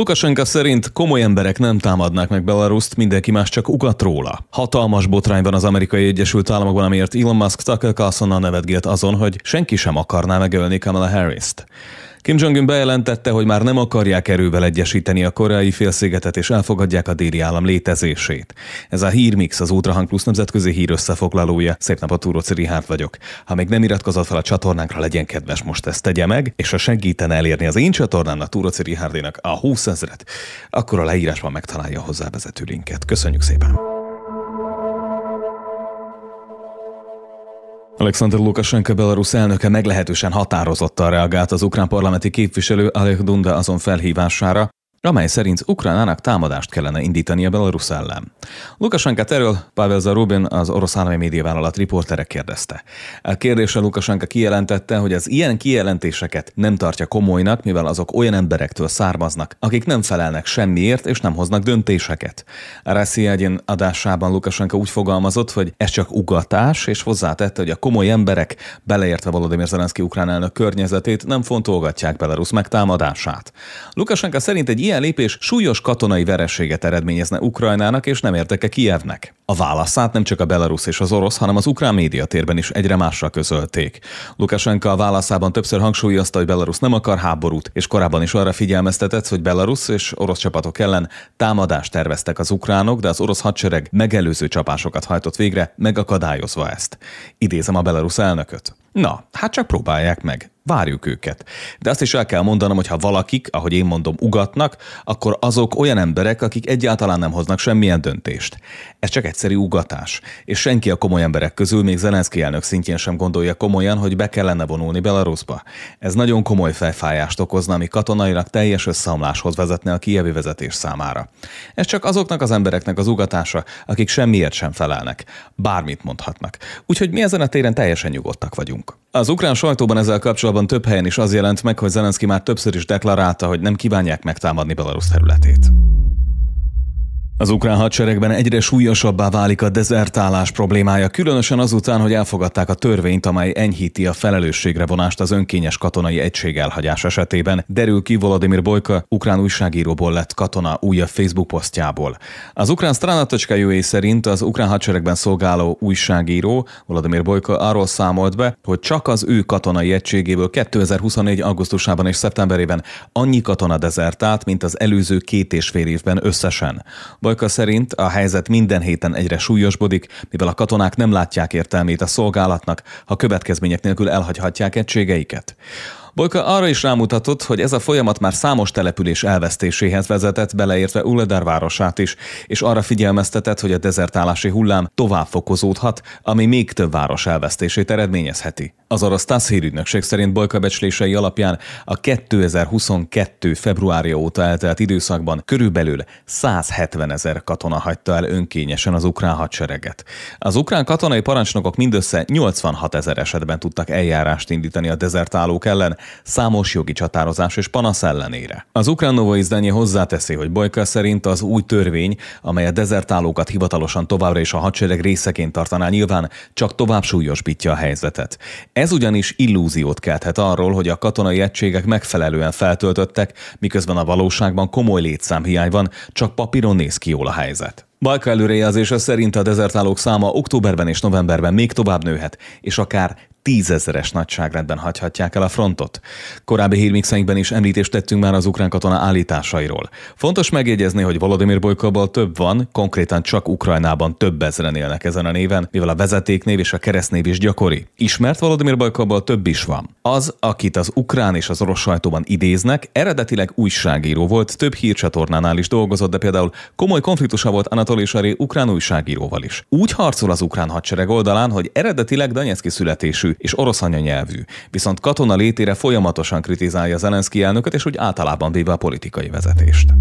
Lukasenka szerint komoly emberek nem támadnák meg Belaruszt, mindenki más csak ugat róla. Hatalmas botrány van az amerikai Egyesült Államokban, amiért Elon Musk Tucker Carlsonnal nevetgélt azon, hogy senki sem akarná megölni Kamala Harris-t. Kim Jong-un bejelentette, hogy már nem akarják erővel egyesíteni a koreai félszigetet és elfogadják a déli állam létezését. Ez a Hírmix, az Ultrahang Plus nemzetközi hír összefoglalója. Szép napot, Túróci Rihárd vagyok. Ha még nem iratkozott fel a csatornánkra, legyen kedves, most ezt tegye meg, és ha segítene elérni az én csatornámnak, Túróci Rihárdénak a 20 ezeret, akkor a leírásban megtalálja a hozzávezető linket. Köszönjük szépen! Alexander Lukashenko belarusz elnöke meglehetősen határozottan reagált az ukrán parlamenti képviselő Alek Dunda azon felhívására, amely szerint Ukrajnának támadást kellene indítani a belorusz ellen. Lukasenkát erről Pavel Zarubin, az orosz állami médiavállalat riportere kérdezte. A kérdésre Lukasenka kijelentette, hogy az ilyen kijelentéseket nem tartja komolynak, mivel azok olyan emberektől származnak, akik nem felelnek semmiért és nem hoznak döntéseket. A Rasziágyin adásában Lukasenka úgy fogalmazott, hogy ez csak ugatás, és hozzátette, hogy a komoly emberek, beleértve Volodymyr Zelenszky ukrán elnök környezetét, nem fontolgatják Belarus megtámadását. Lukasenka szerint egy ilyen lépés súlyos katonai vereséget eredményezne Ukrajnának és nem érdeke Kijevnek. A válaszát nem csak a belarusz és az orosz, hanem az ukrán médiatérben is egyre másra közölték. Lukasenka a válaszában többször hangsúlyozta, hogy Belarus nem akar háborút, és korábban is arra figyelmeztetett, hogy Belarus és orosz csapatok ellen támadást terveztek az ukránok, de az orosz hadsereg megelőző csapásokat hajtott végre, megakadályozva ezt. Idézem a belarusz elnököt. Na, hát csak próbálják meg. Várjuk őket. De azt is el kell mondanom, hogy ha valakik, ahogy én mondom, ugatnak, akkor azok olyan emberek, akik egyáltalán nem hoznak semmilyen döntést. Ez csak egyszerű ugatás. És senki a komoly emberek közül, még Zelenszki elnök szintjén sem gondolja komolyan, hogy be kellene vonulni Belarusba. Ez nagyon komoly fejfájást okozna, ami katonailag teljes összeomláshoz vezetne a kijevi vezetés számára. Ez csak azoknak az embereknek az ugatása, akik semmiért sem felelnek. Bármit mondhatnak. Úgyhogy mi ezen a téren teljesen nyugodtak vagyunk. Az ukrán sajtóban ezzel kapcsolatban több helyen is az jelent meg, hogy Zelenszki már többször is deklarálta, hogy nem kívánják megtámadni Belarus területét. Az ukrán hadseregben egyre súlyosabbá válik a dezertálás problémája, különösen azután, hogy elfogadták a törvényt, amely enyhíti a felelősségre vonást az önkényes katonai egység elhagyás esetében. Derül ki Volodymyr Bojka, ukrán újságíróból lett katona újabb Facebook posztjából. Az ukrán strana.ua szerint az ukrán hadseregben szolgáló újságíró Volodymyr Bojka arról számolt be, hogy csak az ő katonai egységéből 2024. augusztusában és szeptemberében annyi katona dezertált, mint az előző két és fél évben összesen. Bajka szerint a helyzet minden héten egyre súlyosbodik, mivel a katonák nem látják értelmét a szolgálatnak, ha következmények nélkül elhagyhatják egységeiket. Bolyka arra is rámutatott, hogy ez a folyamat már számos település elvesztéséhez vezetett, beleértve Uledar városát is, és arra figyelmeztetett, hogy a dezertálási hullám tovább fokozódhat, ami még több város elvesztését eredményezheti. Az TASZ hírügynökség szerint Bolyka becslései alapján a 2022. februárja óta eltelt időszakban körülbelül 170 ezer katona hagyta el önkényesen az ukrán hadsereget. Az ukrán katonai parancsnokok mindössze 86 ezer esetben tudtak eljárást indítani a dezertálók ellen, számos jogi csatározás és panasz ellenére. Az ukrán novoizdányi hozzáteszi, hogy Bojka szerint az új törvény, amely a dezertálókat hivatalosan továbbra is a hadsereg részeként tartaná nyilván, csak tovább súlyosbítja a helyzetet. Ez ugyanis illúziót kelthet arról, hogy a katonai egységek megfelelően feltöltöttek, miközben a valóságban komoly létszámhiány van, csak papíron néz ki jól a helyzet. Balka előrejelzése szerint a dezertálók száma októberben és novemberben még tovább nőhet, és akár tízezeres nagyságrendben hagyhatják el a frontot. Korábbi hírmixeinkben is említést tettünk már az ukrán katona állításairól. Fontos megjegyezni, hogy Volodymyr Bojkoból több van, konkrétan csak Ukrajnában több ezeren élnek ezen a néven, mivel a vezetéknév és a keresztnév is gyakori. Ismert Volodymyr Bojkoból több is van. Az, akit az ukrán és az orosz sajtóban idéznek, eredetileg újságíró volt, több hírcsatornánál is dolgozott, de például komoly konfliktusa volt Anatoly Sari ukrán újságíróval is. Úgy harcol az ukrán hadsereg oldalán, hogy eredetileg Donetszki születésű és orosz anyanyelvű, viszont katona létére folyamatosan kritizálja Zelenszky elnököt és úgy általában véve a politikai vezetést.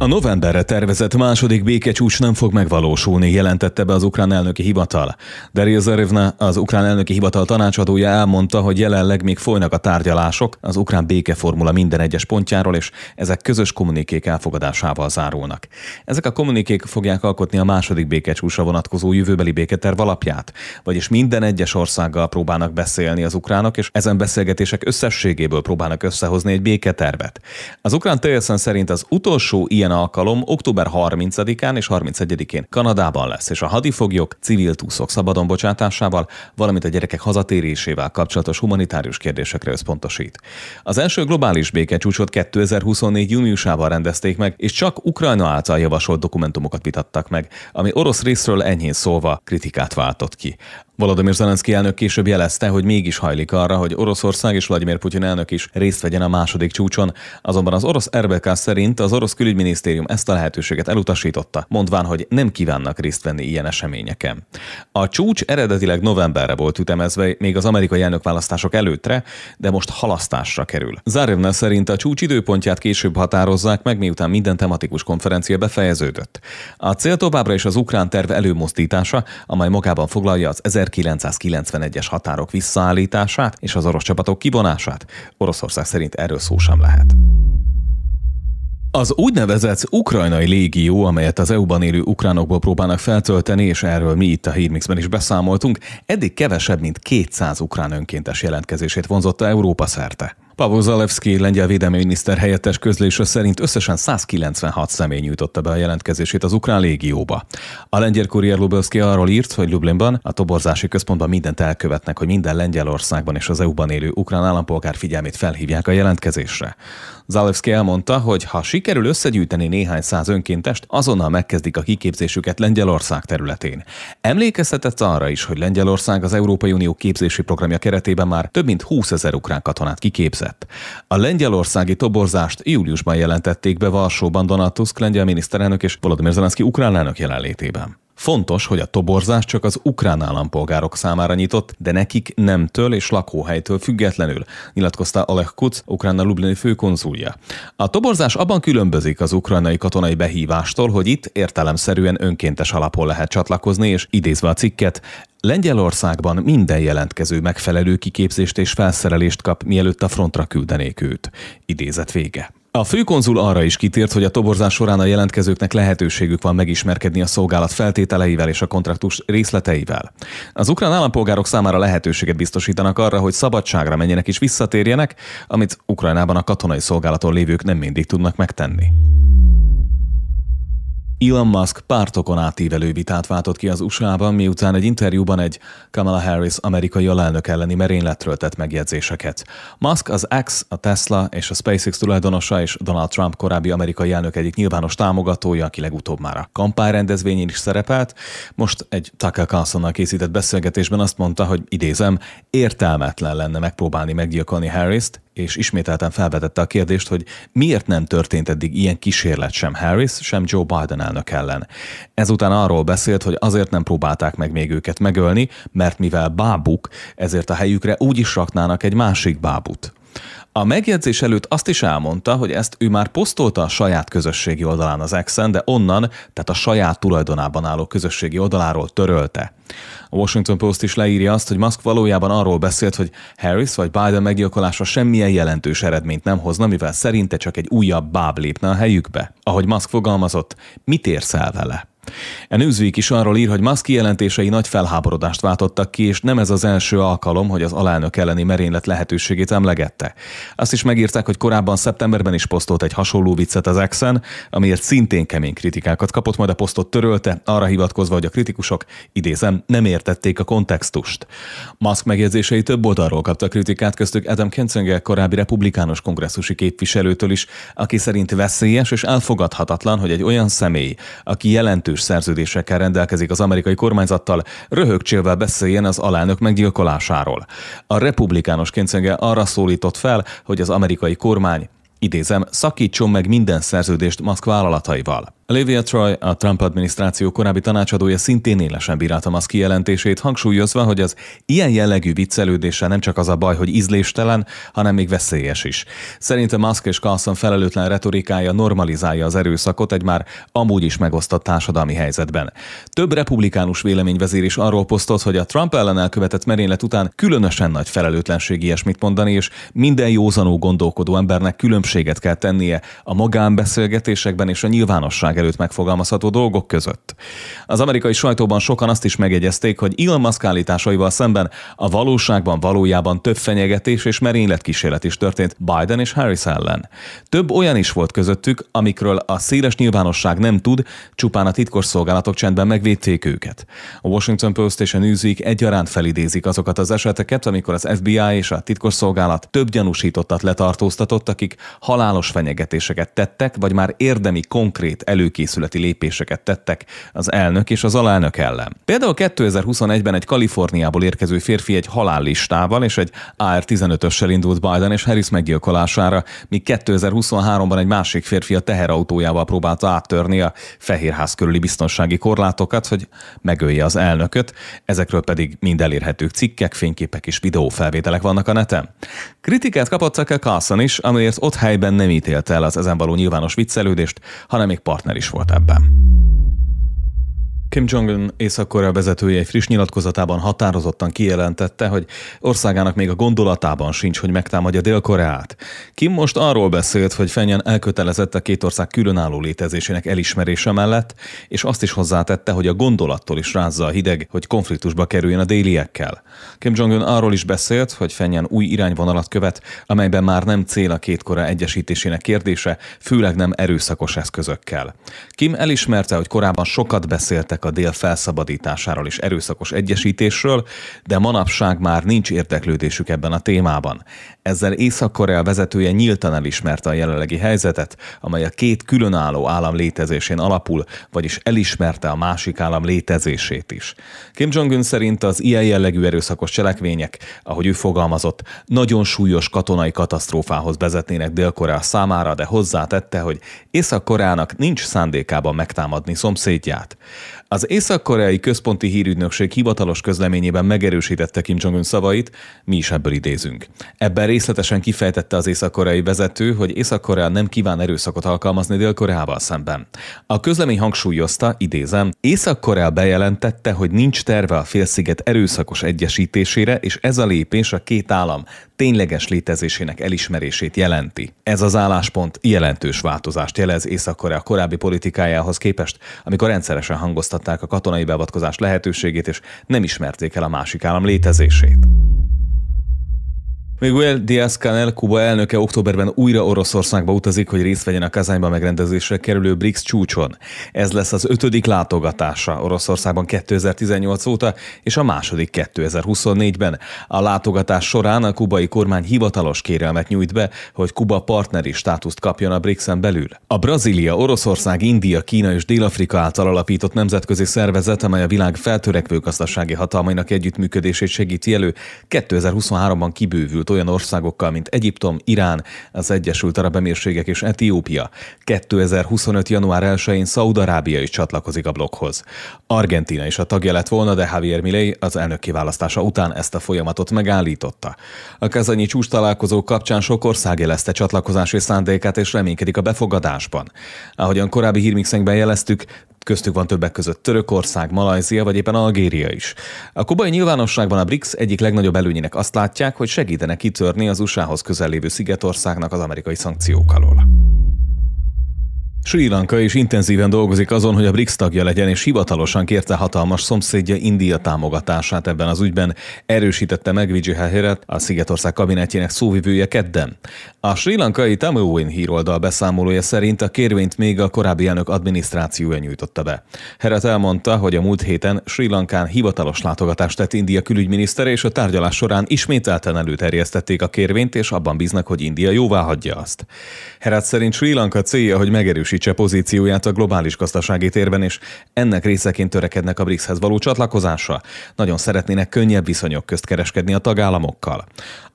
A novemberre tervezett második békecsúcs nem fog megvalósulni, jelentette be az ukrán elnöki hivatal. Daria Zarevna, az ukrán elnöki hivatal tanácsadója elmondta, hogy jelenleg még folynak a tárgyalások az ukrán békeformula minden egyes pontjáról, és ezek közös kommunikék elfogadásával zárulnak. Ezek a kommunikék fogják alkotni a második békecsúcsra vonatkozó jövőbeli béketerv alapját, vagyis minden egyes országgal próbálnak beszélni az ukránok, és ezen beszélgetések összességéből próbálnak összehozni egy béketervet. Az ukrán teljesen szerint az utolsó ilyen ilyen alkalom október 30-án és 31-én Kanadában lesz, és a hadifoglyok, civil túszok szabadon bocsátásával, valamint a gyerekek hazatérésével kapcsolatos humanitárius kérdésekre összpontosít. Az első globális békecsúcsot 2024. júniusában rendezték meg, és csak Ukrajna által javasolt dokumentumokat vitattak meg, ami orosz részről enyhén szólva kritikát váltott ki. Volodymyr Zelenszky elnök később jelezte, hogy mégis hajlik arra, hogy Oroszország és Vladimir Putyin elnök is részt vegyen a második csúcson. Azonban az orosz RBK szerint az orosz külügyminisztérium ezt a lehetőséget elutasította, mondván, hogy nem kívánnak részt venni ilyen eseményeken. A csúcs eredetileg novemberre volt ütemezve, még az amerikai elnökválasztások előttre, de most halasztásra kerül. Zárevna szerint a csúcs időpontját később határozzák meg, miután minden tematikus konferencia befejeződött. A cél továbbra is az ukrán terv előmozdítása, amely magában foglalja az 1991-es határok visszaállítását és az orosz csapatok kivonását? Oroszország szerint erről szó sem lehet. Az úgynevezett ukrajnai légió, amelyet az EU-ban élő ukránokból próbálnak feltölteni, és erről mi itt a Hírmixben is beszámoltunk, eddig kevesebb, mint 200 ukrán önkéntes jelentkezését vonzotta Európa szerte. Pavol Zalewski, lengyel védelmi miniszter helyettes közlése szerint összesen 196 személy nyújtotta be a jelentkezését az ukrán légióba. A lengyel kurier Lubelski arról írt, hogy Lublinban, a toborzási központban mindent elkövetnek, hogy minden Lengyelországban és az EU-ban élő ukrán állampolgár figyelmét felhívják a jelentkezésre. Zalewski elmondta, hogy ha sikerül összegyűjteni néhány száz önkéntest, azonnal megkezdik a kiképzésüket Lengyelország területén. Emlékeztetett arra is, hogy Lengyelország az Európai Unió képzési programja keretében már több mint 20 ezer ukrán katonát kiképzett vezetett. A lengyelországi toborzást júliusban jelentették be Varsóban Donald Tusk lengyel miniszterelnök és Volodymyr Zelenszky ukrán elnök jelenlétében. Fontos, hogy a toborzás csak az ukrán állampolgárok számára nyitott, de nekik nemtől és lakóhelytől függetlenül, nyilatkozta Oleg Kuc, Ukrajna Lublini főkonzulja. A toborzás abban különbözik az ukrajnai katonai behívástól, hogy itt értelemszerűen önkéntes alapon lehet csatlakozni, és idézve a cikket, Lengyelországban minden jelentkező megfelelő kiképzést és felszerelést kap, mielőtt a frontra küldenék őt. Idézet vége. A főkonzul arra is kitért, hogy a toborzás során a jelentkezőknek lehetőségük van megismerkedni a szolgálat feltételeivel és a kontraktus részleteivel. Az ukrán állampolgárok számára lehetőséget biztosítanak arra, hogy szabadságra menjenek és visszatérjenek, amit Ukrajnában a katonai szolgálaton lévők nem mindig tudnak megtenni. Elon Musk pártokon átívelő vitát váltott ki az USA-ban, miután egy interjúban egy Kamala Harris amerikai alelnök elleni merényletről tett megjegyzéseket. Musk az X, a Tesla és a SpaceX tulajdonosa és Donald Trump korábbi amerikai elnök egyik nyilvános támogatója, aki legutóbb már a kampányrendezvényén is szerepelt. Most egy Tucker Carlsonnal készített beszélgetésben azt mondta, hogy idézem, értelmetlen lenne megpróbálni meggyilkolni Harris-t, és ismételten felvetette a kérdést, hogy miért nem történt eddig ilyen kísérlet sem Harris, sem Joe Biden elnök ellen. Ezután arról beszélt, hogy azért nem próbálták meg még őket megölni, mert mivel bábuk, ezért a helyükre úgy is raknának egy másik bábut. A megjegyzés előtt azt is elmondta, hogy ezt ő már posztolta a saját közösségi oldalán az ex de onnan, tehát a saját tulajdonában álló közösségi oldaláról törölte. A Washington Post is leírja azt, hogy Musk valójában arról beszélt, hogy Harris vagy Biden meggyilkolása semmilyen jelentős eredményt nem hozna, mivel szerinte csak egy újabb báb lépne a helyükbe. Ahogy Musk fogalmazott, mit érsz el vele? A Newsweek is arról ír, hogy Musk jelentései nagy felháborodást váltottak ki, és nem ez az első alkalom, hogy az alelnök elleni merénylet lehetőségét emlegette. Azt is megírták, hogy korábban szeptemberben is posztolt egy hasonló viccet az Exen, amiért szintén kemény kritikákat kapott, majd a posztot törölte, arra hivatkozva, hogy a kritikusok, idézem, nem értették a kontextust. Musk megjegyzései több oldalról kaptak kritikát, köztük Adam Kinzinger korábbi republikánus kongresszusi képviselőtől is, aki szerint veszélyes és elfogadhatatlan, hogy egy olyan személy, aki jelentős jelentős szerződésekkel rendelkezik az amerikai kormányzattal, röhögcsélve beszéljen az alelnök meggyilkolásáról. A republikános kéncenge arra szólított fel, hogy az amerikai kormány idézem, szakítson meg minden szerződést Moszkva vállalataival. Olivia Troy, a Trump adminisztráció korábbi tanácsadója szintén élesen bírálta az kijelentését, hangsúlyozva, hogy az ilyen jellegű viccelődéssel nem csak az a baj, hogy ízléstelen, hanem még veszélyes is. Szerinte Musk és Carlson felelőtlen retorikája normalizálja az erőszakot egy már amúgy is megosztott társadalmi helyzetben. Több republikánus véleményvezér is arról posztolt, hogy a Trump ellen elkövetett merénylet után különösen nagy felelőtlenség ilyesmit mondani, és minden józanú gondolkodó embernek különbséget kell tennie a magánbeszélgetésekben és a nyilvánosság előtt megfogalmazható dolgok között. Az amerikai sajtóban sokan azt is megjegyezték, hogy Elon Musk állításaival szemben a valóságban valójában több fenyegetés és merényletkísérlet is történt Biden és Harris ellen. Több olyan is volt közöttük, amikről a széles nyilvánosság nem tud, csupán a titkos szolgálatok csendben megvédték őket. A Washington Post és a Newsweek egyaránt felidézik azokat az eseteket, amikor az FBI és a titkos szolgálat több gyanúsítottat letartóztatott, akik halálos fenyegetéseket tettek, vagy már érdemi konkrét elő előkészületi lépéseket tettek az elnök és az alelnök ellen. Például 2021-ben egy Kaliforniából érkező férfi egy halállistával és egy AR-15-össel indult Biden és Harris meggyilkolására, míg 2023-ban egy másik férfi a teherautójával próbálta áttörni a Fehérház körüli biztonsági korlátokat, hogy megölje az elnököt, ezekről pedig mind elérhetők cikkek, fényképek és videófelvételek vannak a neten. Kritikát kapott Tucker Carlson is, amiért ott helyben nem ítélte el az ezen való nyilvános viccelődést, hanem még partneri is volt ebben. Kim Jong-un észak vezetője egy friss nyilatkozatában határozottan kijelentette, hogy országának még a gondolatában sincs, hogy megtámadja Dél-Koreát. Kim most arról beszélt, hogy Fenyen elkötelezett a két ország különálló létezésének elismerése mellett, és azt is hozzátette, hogy a gondolattól is rázza a hideg, hogy konfliktusba kerüljön a déliekkel. Kim Jong-un arról is beszélt, hogy Fenyen új irányvonalat követ, amelyben már nem cél a két Korea egyesítésének kérdése, főleg nem erőszakos eszközökkel. Kim elismerte, hogy korábban sokat beszéltek beszéltek a dél felszabadításáról és erőszakos egyesítésről, de manapság már nincs érdeklődésük ebben a témában. Ezzel Észak-Korea vezetője nyíltan elismerte a jelenlegi helyzetet, amely a két különálló állam létezésén alapul, vagyis elismerte a másik állam létezését is. Kim Jong-un szerint az ilyen jellegű erőszakos cselekvények, ahogy ő fogalmazott, nagyon súlyos katonai katasztrófához vezetnének Dél-Korea számára, de hozzátette, hogy Észak-Koreának nincs szándékában megtámadni szomszédját. Az észak-koreai központi hírügynökség hivatalos közleményében megerősítette Kim Jong-un szavait, mi is ebből idézünk. Ebben részletesen kifejtette az észak-koreai vezető, hogy Észak-Korea nem kíván erőszakot alkalmazni Dél-Koreával szemben. A közlemény hangsúlyozta, idézem, Észak-Korea bejelentette, hogy nincs terve a félsziget erőszakos egyesítésére, és ez a lépés a két állam tényleges létezésének elismerését jelenti. Ez az álláspont jelentős változást jelez Észak-Korea korábbi politikájához képest, amikor rendszeresen hangoztatták a katonai beavatkozás lehetőségét és nem ismerték el a másik állam létezését. Miguel Díaz-Canel Kuba elnöke októberben újra Oroszországba utazik, hogy részt vegyen a Kazányba megrendezésre kerülő BRICS csúcson. Ez lesz az ötödik látogatása Oroszországban 2018 óta, és a második 2024-ben. A látogatás során a kubai kormány hivatalos kérelmet nyújt be, hogy Kuba partneri státuszt kapjon a BRICS-en belül. A Brazília, Oroszország, India, Kína és Dél-Afrika által alapított nemzetközi szervezet, amely a világ feltörekvő gazdasági hatalmainak együttműködését segíti elő, 2023-ban kibővült egyébként olyan országokkal, mint Egyiptom, Irán, az Egyesült Arab Emírségek és Etiópia. 2025. január 1-én Szaudarábia is csatlakozik a blokkhoz. Argentina is a tagja lett volna, de Javier Milei az elnök kiválasztása után ezt a folyamatot megállította. A kazanyi csúcs találkozó kapcsán sok ország jelezte csatlakozási szándékát és reménykedik a befogadásban. Ahogyan korábbi hírmixenkben jeleztük, Köztük van többek között Törökország, Malajzia vagy éppen Algéria is. A kubai nyilvánosságban a BRICS egyik legnagyobb előnyének azt látják, hogy segítenek kitörni az USA-hoz közel lévő szigetországnak az amerikai szankciók alól. Sri Lanka is intenzíven dolgozik azon, hogy a BRICS tagja legyen, és hivatalosan kérte hatalmas szomszédja India támogatását ebben az ügyben, erősítette meg Vijay a Szigetország kabinetjének szóvivője kedden. A sri lankai Tamuin híroldal beszámolója szerint a kérvényt még a korábbi elnök adminisztrációja nyújtotta be. Heret elmondta, hogy a múlt héten Sri Lankán hivatalos látogatást tett India külügyminisztere, és a tárgyalás során ismételten előterjesztették a kérvényt, és abban bíznak, hogy India jóvá hagyja azt. Heret szerint Sri Lanka célja, hogy megerősítse erősítse pozícióját a globális gazdasági térben, és ennek részeként törekednek a BRICS-hez való csatlakozásra. Nagyon szeretnének könnyebb viszonyok közt kereskedni a tagállamokkal.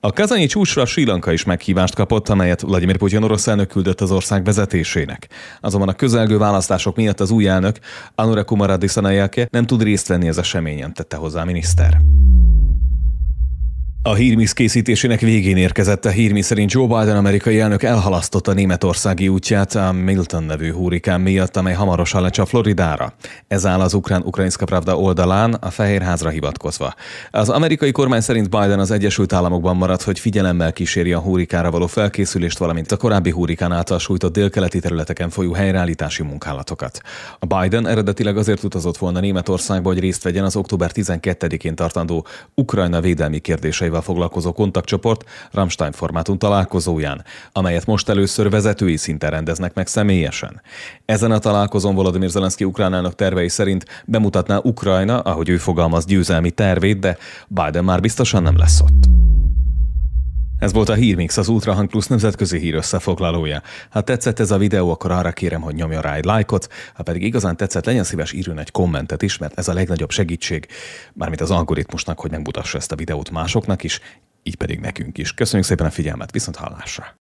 A kazanyi csúcsra Sri Lanka is meghívást kapott, amelyet Vladimir Putyin orosz elnök küldött az ország vezetésének. Azonban a közelgő választások miatt az új elnök, Anura Kumara nem tud részt venni az eseményen, tette hozzá a miniszter. A hírmix készítésének végén érkezett a hírmi szerint Joe Biden amerikai elnök elhalasztotta németországi útját a Milton nevű hurikán miatt, amely hamarosan lecsap Floridára. Ez áll az ukrán ukrainska Pravda oldalán, a Fehérházra hivatkozva. Az amerikai kormány szerint Biden az Egyesült Államokban maradt, hogy figyelemmel kíséri a hurikára való felkészülést, valamint a korábbi hurikán által sújtott délkeleti területeken folyó helyreállítási munkálatokat. A Biden eredetileg azért utazott volna Németországba, hogy részt vegyen az október 12-én tartandó Ukrajna védelmi kérdései kérdésével foglalkozó kontaktcsoport Rammstein formátum találkozóján, amelyet most először vezetői szinten rendeznek meg személyesen. Ezen a találkozón Volodymyr Zelenszky Ukránának tervei szerint bemutatná Ukrajna, ahogy ő fogalmaz, győzelmi tervét, de Biden már biztosan nem lesz ott. Ez volt a Hírmix, az Ultrahang Plus nemzetközi hír összefoglalója. Ha tetszett ez a videó, akkor arra kérem, hogy nyomja rá egy lájkot, ha pedig igazán tetszett, legyen szíves írjon egy kommentet is, mert ez a legnagyobb segítség, mármint az algoritmusnak, hogy megmutassa ezt a videót másoknak is, így pedig nekünk is. Köszönjük szépen a figyelmet, viszont hallásra!